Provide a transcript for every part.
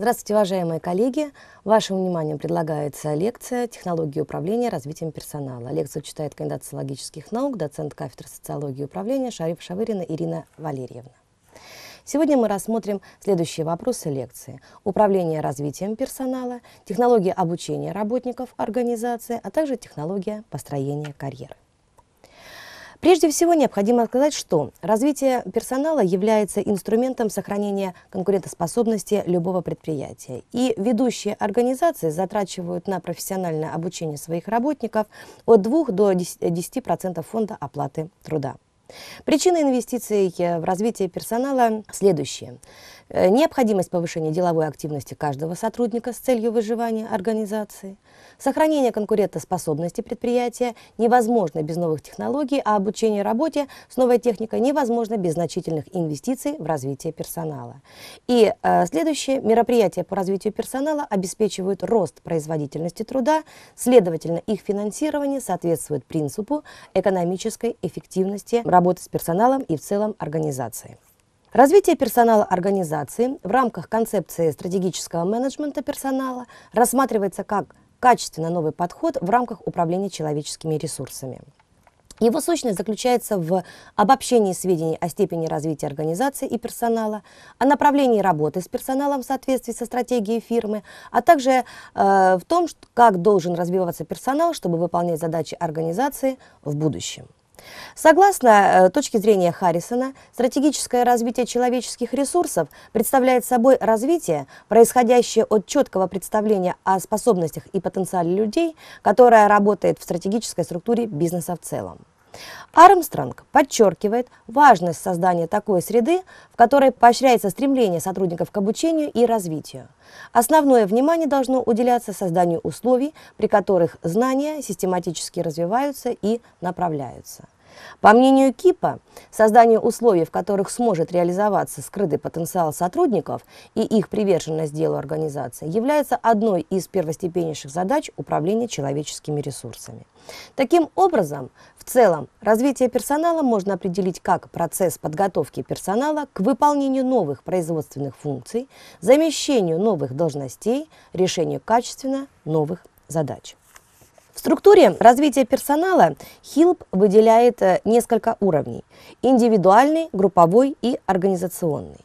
Здравствуйте, уважаемые коллеги. Вашему вниманию предлагается лекция «Технологии управления развитием персонала». Лекцию читает кандидат социологических наук, доцент кафедры социологии и управления Шариф Шавырина Ирина Валерьевна. Сегодня мы рассмотрим следующие вопросы лекции. Управление развитием персонала, технология обучения работников организации, а также технология построения карьеры. Прежде всего, необходимо сказать, что развитие персонала является инструментом сохранения конкурентоспособности любого предприятия. И ведущие организации затрачивают на профессиональное обучение своих работников от 2 до 10% фонда оплаты труда. Причины инвестиций в развитие персонала следующие. Э, необходимость повышения деловой активности каждого сотрудника с целью выживания организации, сохранение конкурентоспособности предприятия невозможно без новых технологий, а обучение работе с новой техникой невозможно без значительных инвестиций в развитие персонала. И э, следующее, мероприятия по развитию персонала обеспечивают рост производительности труда, следовательно, их финансирование соответствует принципу экономической эффективности работы с персоналом и в целом организации. Развитие персонала организации в рамках концепции стратегического менеджмента персонала рассматривается как качественно новый подход в рамках управления человеческими ресурсами. Его сущность заключается в обобщении сведений о степени развития организации и персонала, о направлении работы с персоналом в соответствии со стратегией фирмы, а также э, в том, как должен развиваться персонал, чтобы выполнять задачи организации в будущем. Согласно э, точке зрения Харрисона, стратегическое развитие человеческих ресурсов представляет собой развитие, происходящее от четкого представления о способностях и потенциале людей, которое работает в стратегической структуре бизнеса в целом. Армстронг подчеркивает важность создания такой среды, в которой поощряется стремление сотрудников к обучению и развитию. Основное внимание должно уделяться созданию условий, при которых знания систематически развиваются и направляются. По мнению КИПа, создание условий, в которых сможет реализоваться скрытый потенциал сотрудников и их приверженность делу организации, является одной из первостепеннейших задач управления человеческими ресурсами. Таким образом, в целом, развитие персонала можно определить как процесс подготовки персонала к выполнению новых производственных функций, замещению новых должностей, решению качественно новых задач. В структуре развития персонала Хилп выделяет э, несколько уровней – индивидуальный, групповой и организационный.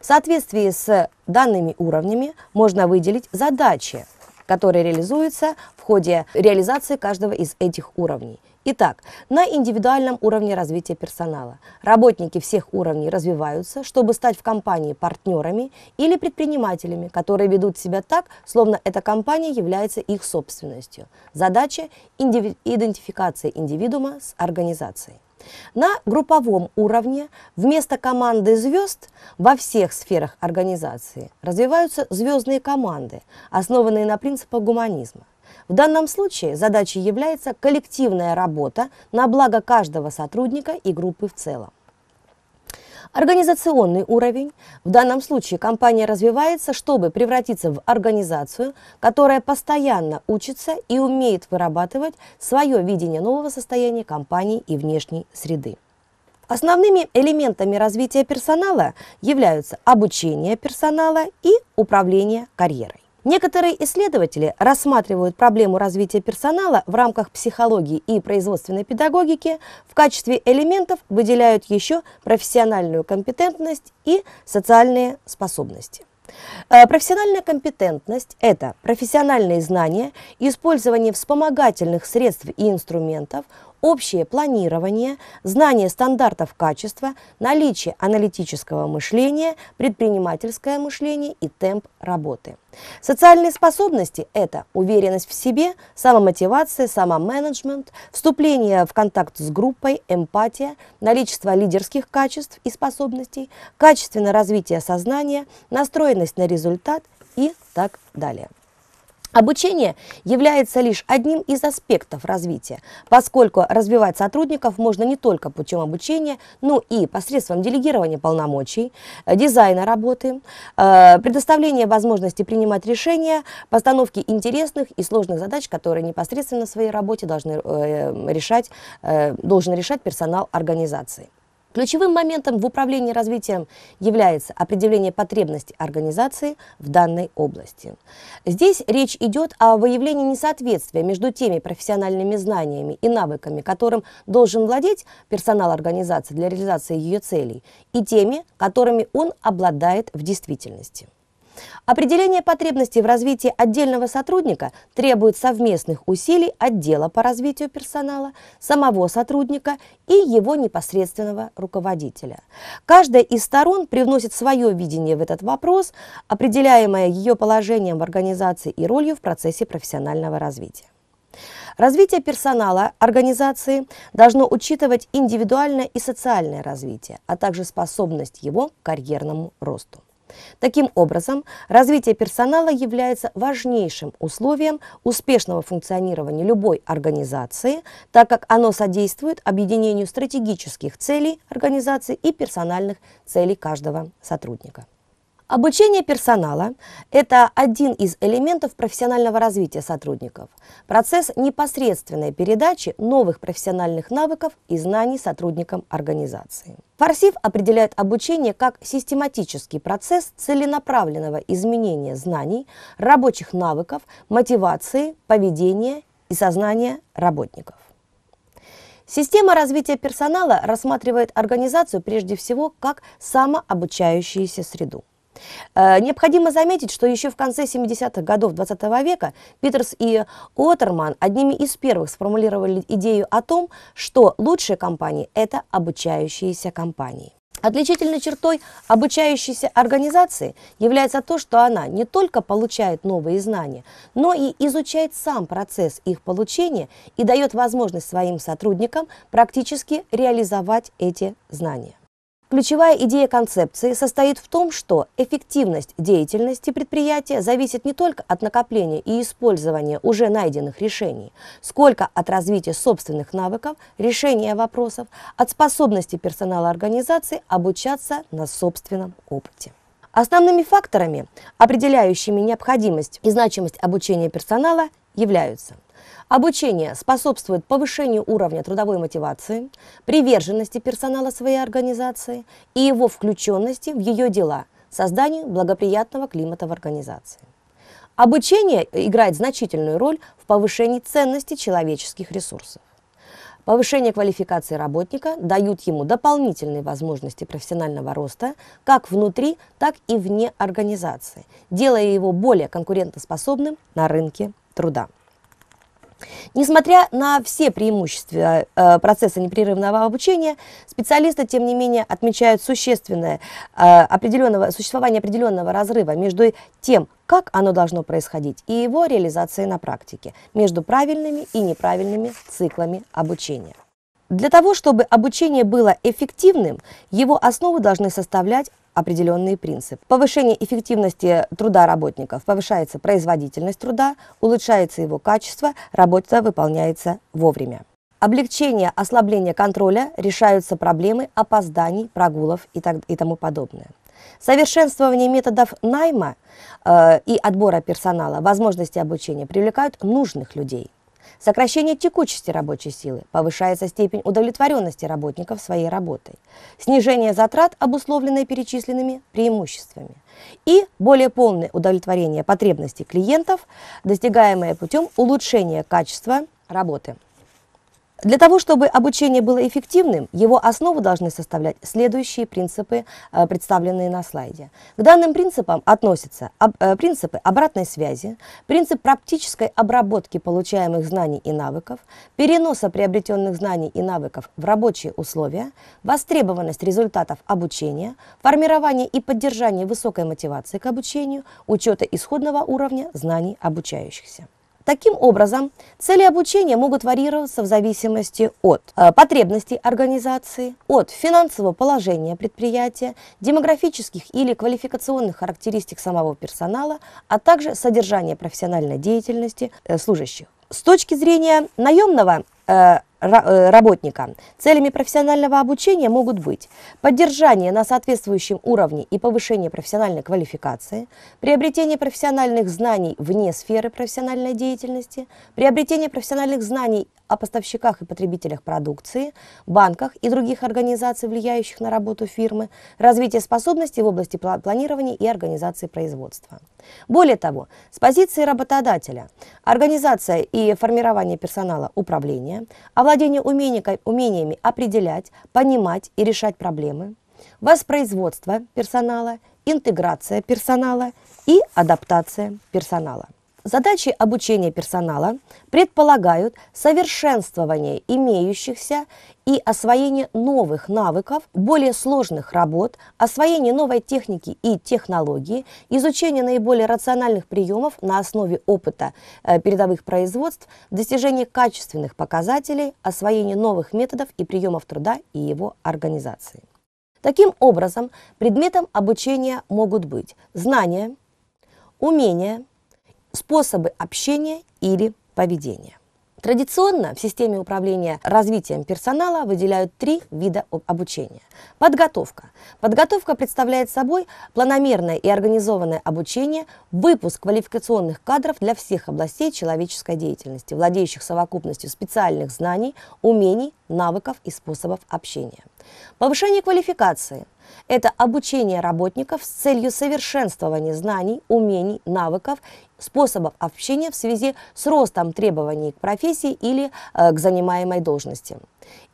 В соответствии с данными уровнями можно выделить задачи, которые реализуются в ходе реализации каждого из этих уровней – Итак, на индивидуальном уровне развития персонала. Работники всех уровней развиваются, чтобы стать в компании партнерами или предпринимателями, которые ведут себя так, словно эта компания является их собственностью. Задача индиви – идентификация индивидуума с организацией. На групповом уровне вместо команды звезд во всех сферах организации развиваются звездные команды, основанные на принципах гуманизма. В данном случае задачей является коллективная работа на благо каждого сотрудника и группы в целом. Организационный уровень. В данном случае компания развивается, чтобы превратиться в организацию, которая постоянно учится и умеет вырабатывать свое видение нового состояния компании и внешней среды. Основными элементами развития персонала являются обучение персонала и управление карьерой. Некоторые исследователи рассматривают проблему развития персонала в рамках психологии и производственной педагогики, в качестве элементов выделяют еще профессиональную компетентность и социальные способности. Э, профессиональная компетентность – это профессиональные знания, использование вспомогательных средств и инструментов, общее планирование, знание стандартов качества, наличие аналитического мышления, предпринимательское мышление и темп работы. Социальные способности – это уверенность в себе, самомотивация, самоменеджмент, вступление в контакт с группой, эмпатия, наличие лидерских качеств и способностей, качественное развитие сознания, настроенность на результат и так далее. Обучение является лишь одним из аспектов развития, поскольку развивать сотрудников можно не только путем обучения, но и посредством делегирования полномочий, э, дизайна работы, э, предоставления возможности принимать решения, постановки интересных и сложных задач, которые непосредственно в своей работе должны э, решать, должен решать персонал организации. Ключевым моментом в управлении развитием является определение потребностей организации в данной области. Здесь речь идет о выявлении несоответствия между теми профессиональными знаниями и навыками, которым должен владеть персонал организации для реализации ее целей, и теми, которыми он обладает в действительности. Определение потребностей в развитии отдельного сотрудника требует совместных усилий отдела по развитию персонала, самого сотрудника и его непосредственного руководителя. Каждая из сторон привносит свое видение в этот вопрос, определяемое ее положением в организации и ролью в процессе профессионального развития. Развитие персонала организации должно учитывать индивидуальное и социальное развитие, а также способность его к карьерному росту. Таким образом, развитие персонала является важнейшим условием успешного функционирования любой организации, так как оно содействует объединению стратегических целей организации и персональных целей каждого сотрудника. Обучение персонала – это один из элементов профессионального развития сотрудников, процесс непосредственной передачи новых профессиональных навыков и знаний сотрудникам организации. Фарсив определяет обучение как систематический процесс целенаправленного изменения знаний, рабочих навыков, мотивации, поведения и сознания работников. Система развития персонала рассматривает организацию прежде всего как самообучающуюся среду. Э, необходимо заметить, что еще в конце 70-х годов 20 -го века Питерс и Уоттерман одними из первых сформулировали идею о том, что лучшие компании – это обучающиеся компании. Отличительной чертой обучающейся организации является то, что она не только получает новые знания, но и изучает сам процесс их получения и дает возможность своим сотрудникам практически реализовать эти знания. Ключевая идея концепции состоит в том, что эффективность деятельности предприятия зависит не только от накопления и использования уже найденных решений, сколько от развития собственных навыков, решения вопросов, от способности персонала организации обучаться на собственном опыте. Основными факторами, определяющими необходимость и значимость обучения персонала, являются Обучение способствует повышению уровня трудовой мотивации, приверженности персонала своей организации и его включенности в ее дела, созданию благоприятного климата в организации. Обучение играет значительную роль в повышении ценности человеческих ресурсов. Повышение квалификации работника дают ему дополнительные возможности профессионального роста как внутри, так и вне организации, делая его более конкурентоспособным на рынке труда. Несмотря на все преимущества э, процесса непрерывного обучения, специалисты, тем не менее, отмечают существенное э, определенного, существование определенного разрыва между тем, как оно должно происходить, и его реализацией на практике, между правильными и неправильными циклами обучения. Для того, чтобы обучение было эффективным, его основу должны составлять определенные принципы. Повышение эффективности труда работников, повышается производительность труда, улучшается его качество, работа выполняется вовремя. Облегчение, ослабление контроля, решаются проблемы опозданий, прогулов и, так, и тому подобное. Совершенствование методов найма э, и отбора персонала, возможности обучения привлекают нужных людей – Сокращение текучести рабочей силы повышается степень удовлетворенности работников своей работой, снижение затрат, обусловленное перечисленными преимуществами, и более полное удовлетворение потребностей клиентов, достигаемое путем улучшения качества работы. Для того, чтобы обучение было эффективным, его основу должны составлять следующие принципы, э, представленные на слайде. К данным принципам относятся э, принципы обратной связи, принцип практической обработки получаемых знаний и навыков, переноса приобретенных знаний и навыков в рабочие условия, востребованность результатов обучения, формирование и поддержание высокой мотивации к обучению, учета исходного уровня знаний обучающихся. Таким образом, цели обучения могут варьироваться в зависимости от э, потребностей организации, от финансового положения предприятия, демографических или квалификационных характеристик самого персонала, а также содержания профессиональной деятельности э, служащих. С точки зрения наемного э, Э, работника. Целями профессионального обучения могут быть поддержание на соответствующем уровне и повышение профессиональной квалификации, приобретение профессиональных знаний вне сферы профессиональной деятельности, приобретение профессиональных знаний о поставщиках и потребителях продукции, банках и других организаций, влияющих на работу фирмы, развитие способностей в области планирования и организации производства. Более того, с позиции работодателя организация и формирование персонала управления, овладение умениями определять, понимать и решать проблемы, воспроизводство персонала, интеграция персонала и адаптация персонала. Задачи обучения персонала предполагают совершенствование имеющихся и освоение новых навыков, более сложных работ, освоение новой техники и технологии, изучение наиболее рациональных приемов на основе опыта э, передовых производств, достижение качественных показателей, освоение новых методов и приемов труда и его организации. Таким образом, предметом обучения могут быть знания, умения, способы общения или поведения. Традиционно в системе управления развитием персонала выделяют три вида обучения. Подготовка. Подготовка представляет собой планомерное и организованное обучение, выпуск квалификационных кадров для всех областей человеческой деятельности, владеющих совокупностью специальных знаний, умений, навыков и способов общения. Повышение квалификации – это обучение работников с целью совершенствования знаний, умений, навыков, способов общения в связи с ростом требований к профессии или э, к занимаемой должности.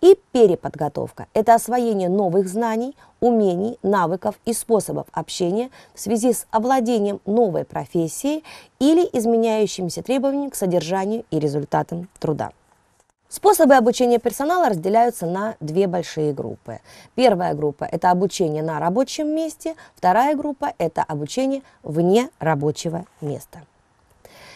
И переподготовка – это освоение новых знаний, умений, навыков и способов общения в связи с овладением новой профессией или изменяющимися требованиями к содержанию и результатам труда. Способы обучения персонала разделяются на две большие группы. Первая группа – это обучение на рабочем месте, вторая группа – это обучение вне рабочего места.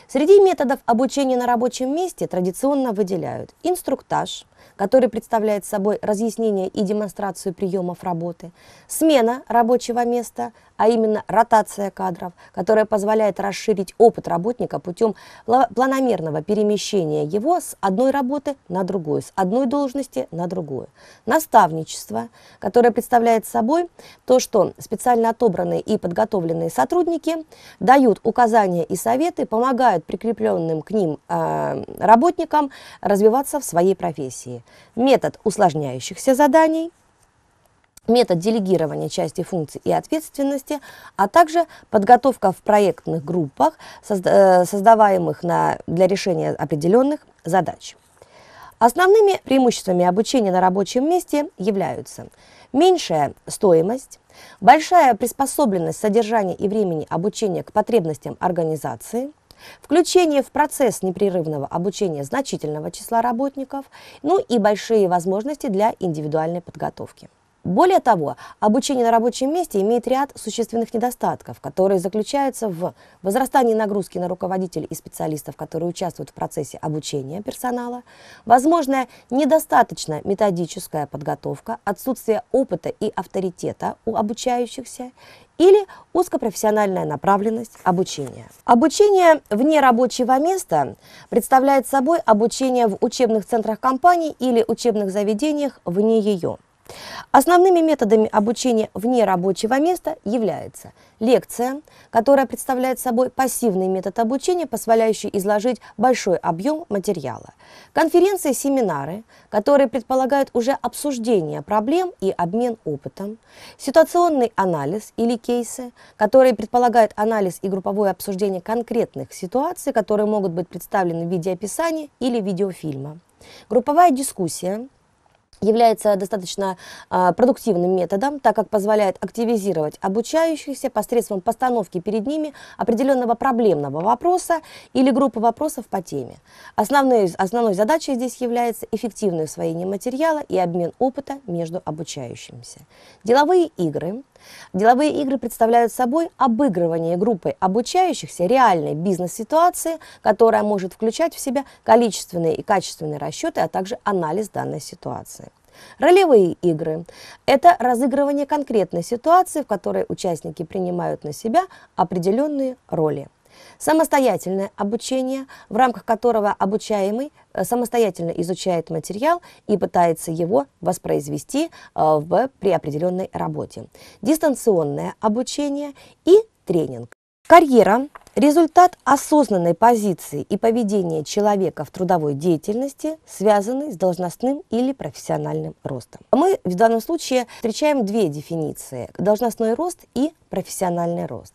Среди методов обучения на рабочем месте традиционно выделяют инструктаж, который представляет собой разъяснение и демонстрацию приемов работы, смена рабочего места, а именно ротация кадров, которая позволяет расширить опыт работника путем планомерного перемещения его с одной работы на другую, с одной должности на другую. Наставничество, которое представляет собой то, что специально отобранные и подготовленные сотрудники дают указания и советы, помогают прикрепленным к ним э, работникам развиваться в своей профессии стратегии. Метод усложняющихся заданий, метод делегирования части функций и ответственности, а также подготовка в проектных группах, э, создаваемых на, для решения определенных задач. Основными преимуществами обучения на рабочем месте являются меньшая стоимость, большая приспособленность содержания и времени обучения к потребностям организации – включение в процесс непрерывного обучения значительного числа работников, ну и большие возможности для индивидуальной подготовки. Более того, обучение на рабочем месте имеет ряд существенных недостатков, которые заключаются в возрастании нагрузки на руководителей и специалистов, которые участвуют в процессе обучения персонала, возможная недостаточно методическая подготовка, отсутствие опыта и авторитета у обучающихся или узкопрофессиональная направленность обучения. Обучение вне рабочего места представляет собой обучение в учебных центрах компании или учебных заведениях вне ее. Основными методами обучения вне рабочего места является лекция, которая представляет собой пассивный метод обучения, позволяющий изложить большой объем материала, конференции, семинары, которые предполагают уже обсуждение проблем и обмен опытом, ситуационный анализ или кейсы, которые предполагают анализ и групповое обсуждение конкретных ситуаций, которые могут быть представлены в виде описания или видеофильма, групповая дискуссия – является достаточно а, продуктивным методом, так как позволяет активизировать обучающихся посредством постановки перед ними определенного проблемного вопроса или группы вопросов по теме. Основной, основной задачей здесь является эффективное усвоение материала и обмен опыта между обучающимися. Деловые игры Деловые игры представляют собой обыгрывание группой обучающихся реальной бизнес-ситуации, которая может включать в себя количественные и качественные расчеты, а также анализ данной ситуации. Ролевые игры – это разыгрывание конкретной ситуации, в которой участники принимают на себя определенные роли. Самостоятельное обучение, в рамках которого обучаемый э, самостоятельно изучает материал и пытается его воспроизвести э, в, при определенной работе. Дистанционное обучение и тренинг. Карьера – результат осознанной позиции и поведения человека в трудовой деятельности, связанной с должностным или профессиональным ростом. Мы в данном случае встречаем две дефиниции – должностной рост и профессиональный рост.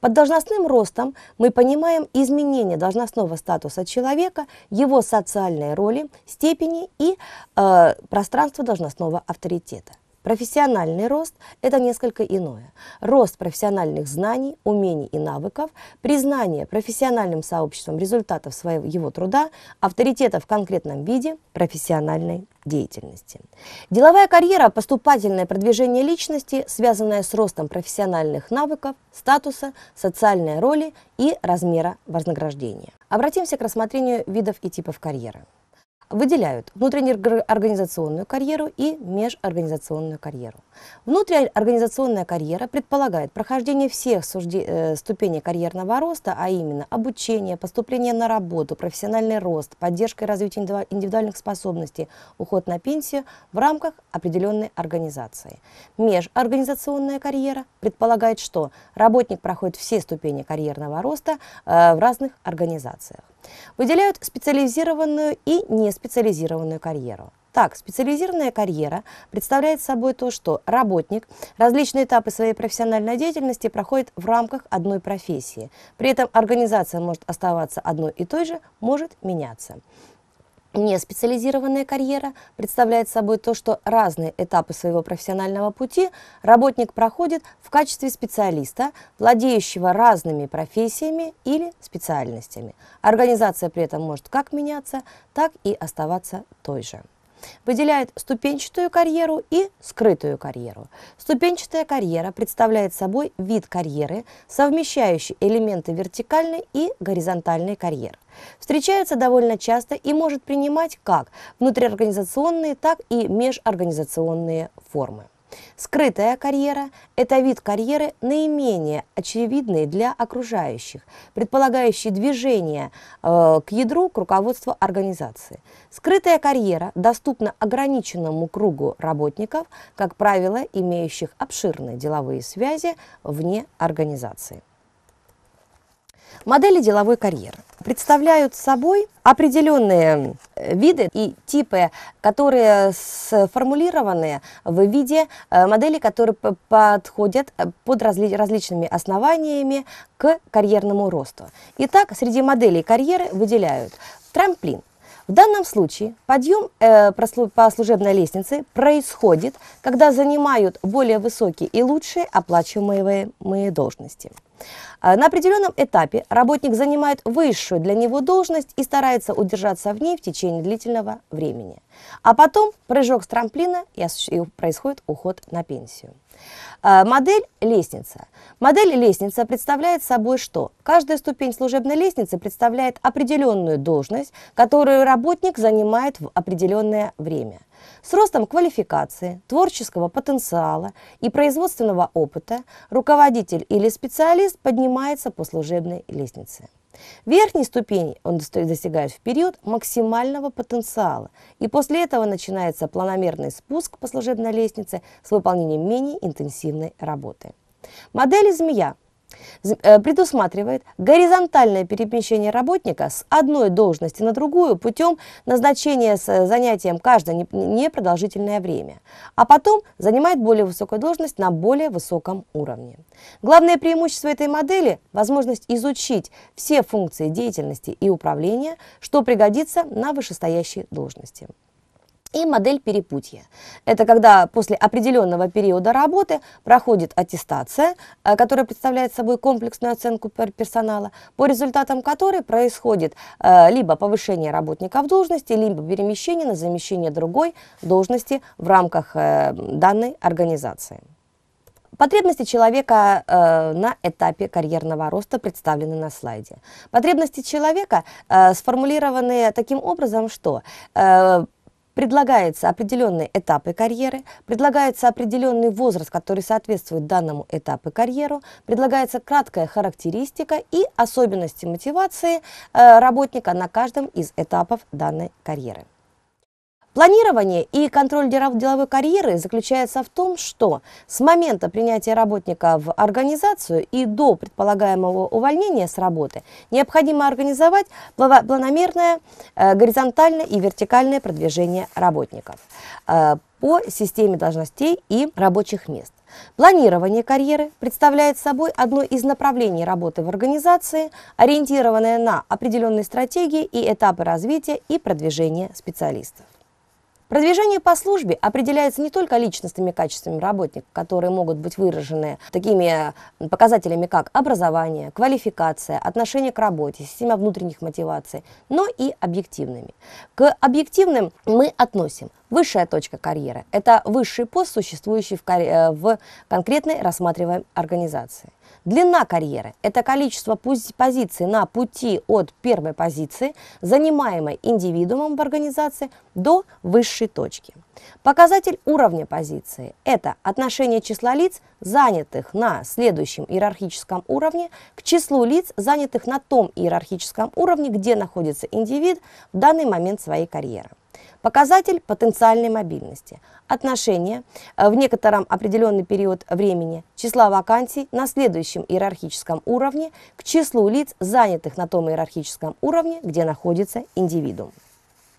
Под должностным ростом мы понимаем изменение должностного статуса человека, его социальной роли, степени и э, пространства должностного авторитета. Профессиональный рост – это несколько иное. Рост профессиональных знаний, умений и навыков, признание профессиональным сообществом результатов своего его труда, авторитета в конкретном виде профессиональной деятельности. Деловая карьера – поступательное продвижение личности, связанное с ростом профессиональных навыков, статуса, социальной роли и размера вознаграждения. Обратимся к рассмотрению видов и типов карьеры выделяют внутриорганизационную карьеру и межорганизационную карьеру. Внутриорганизационная карьера предполагает прохождение всех э, ступеней карьерного роста, а именно обучение, поступление на работу, профессиональный рост, поддержка и развитие индивидуальных способностей, уход на пенсию в рамках определенной организации. Межорганизационная карьера предполагает, что работник проходит все ступени карьерного роста э, в разных организациях. Выделяют специализированную и неспециализированную карьеру. Так, специализированная карьера представляет собой то, что работник различные этапы своей профессиональной деятельности проходит в рамках одной профессии. При этом организация может оставаться одной и той же, может меняться. Не специализированная карьера представляет собой то, что разные этапы своего профессионального пути работник проходит в качестве специалиста, владеющего разными профессиями или специальностями. Организация при этом может как меняться, так и оставаться той же выделяет ступенчатую карьеру и скрытую карьеру. Ступенчатая карьера представляет собой вид карьеры, совмещающий элементы вертикальной и горизонтальной карьеры. Встречается довольно часто и может принимать как внутриорганизационные, так и межорганизационные формы. Скрытая карьера – это вид карьеры наименее очевидный для окружающих, предполагающий движение э, к ядру, к руководству организации. Скрытая карьера доступна ограниченному кругу работников, как правило, имеющих обширные деловые связи вне организации. Модели деловой карьеры представляют собой определенные виды и типы, которые сформулированы в виде э, моделей, которые подходят э, под разли различными основаниями к карьерному росту. Итак, среди моделей карьеры выделяют трамплин, в данном случае подъем э, по служебной лестнице происходит, когда занимают более высокие и лучшие оплачиваемые должности. Э, на определенном этапе работник занимает высшую для него должность и старается удержаться в ней в течение длительного времени. А потом прыжок с трамплина и происходит уход на пенсию. Э, модель лестница. Модель лестница представляет собой что? Каждая ступень служебной лестницы представляет определенную должность, которую работник занимает в определенное время. С ростом квалификации, творческого потенциала и производственного опыта руководитель или специалист поднимается по служебной лестнице. Верхней ступени он достигает в период максимального потенциала, и после этого начинается планомерный спуск по служебной лестнице с выполнением менее интенсивной работы. Модель «Змея» Э, предусматривает горизонтальное перемещение работника с одной должности на другую путем назначения с э, занятием каждое непродолжительное время, а потом занимает более высокую должность на более высоком уровне. Главное преимущество этой модели – возможность изучить все функции деятельности и управления, что пригодится на вышестоящей должности и модель перепутья. Это когда после определенного периода работы проходит аттестация, э, которая представляет собой комплексную оценку персонала, по результатам которой происходит э, либо повышение работника в должности, либо перемещение на замещение другой должности в рамках э, данной организации. Потребности человека э, на этапе карьерного роста представлены на слайде. Потребности человека э, сформулированы таким образом, что э, предлагаются определенные этапы карьеры, предлагается определенный возраст, который соответствует данному этапу карьеру, предлагается краткая характеристика и особенности мотивации э, работника на каждом из этапов данной карьеры. Планирование и контроль деловой карьеры заключается в том, что с момента принятия работника в организацию и до предполагаемого увольнения с работы необходимо организовать планомерное э, горизонтальное и вертикальное продвижение работников э, по системе должностей и рабочих мест. Планирование карьеры представляет собой одно из направлений работы в организации, ориентированное на определенные стратегии и этапы развития и продвижения специалистов. Продвижение по службе определяется не только личностными качествами работника, которые могут быть выражены такими показателями, как образование, квалификация, отношение к работе, система внутренних мотиваций, но и объективными. К объективным мы относим Высшая точка карьеры – это высший пост, существующий в, карь... Э, в конкретной рассматриваемой организации. Длина карьеры – это количество позиций на пути от первой позиции, занимаемой индивидуумом в организации, до высшей точки. Показатель уровня позиции – это отношение числа лиц, занятых на следующем иерархическом уровне, к числу лиц, занятых на том иерархическом уровне, где находится индивид в данный момент своей карьеры. Показатель потенциальной мобильности. Отношение э, в некотором определенный период времени числа вакансий на следующем иерархическом уровне к числу лиц, занятых на том иерархическом уровне, где находится индивидуум.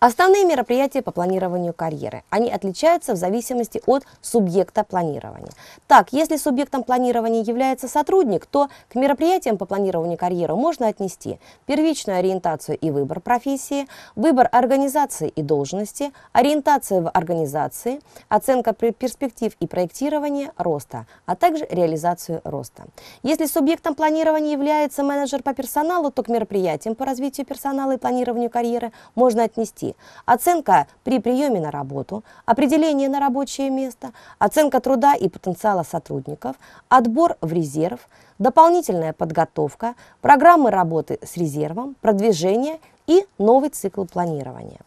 Основные мероприятия по планированию карьеры. Они отличаются в зависимости от субъекта планирования. Так, если субъектом планирования является сотрудник, то к мероприятиям по планированию карьеры можно отнести первичную ориентацию и выбор профессии, выбор организации и должности, ориентация в организации, оценка перспектив и проектирование роста, а также реализацию роста. Если субъектом планирования является менеджер по персоналу, то к мероприятиям по развитию персонала и планированию карьеры можно отнести Оценка при приеме на работу, определение на рабочее место, оценка труда и потенциала сотрудников, отбор в резерв, дополнительная подготовка, программы работы с резервом, продвижение и новый цикл планирования.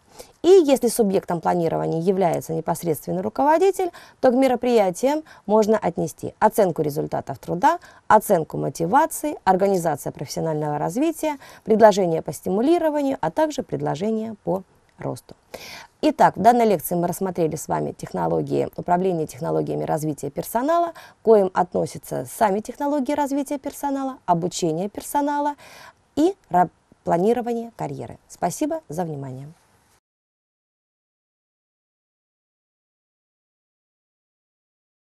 И если субъектом планирования является непосредственный руководитель, то к мероприятиям можно отнести оценку результатов труда, оценку мотивации, организация профессионального развития, предложение по стимулированию, а также предложение по росту. Итак, в данной лекции мы рассмотрели с вами технологии управления технологиями развития персонала, к коим относятся сами технологии развития персонала, обучение персонала и планирование карьеры. Спасибо за внимание.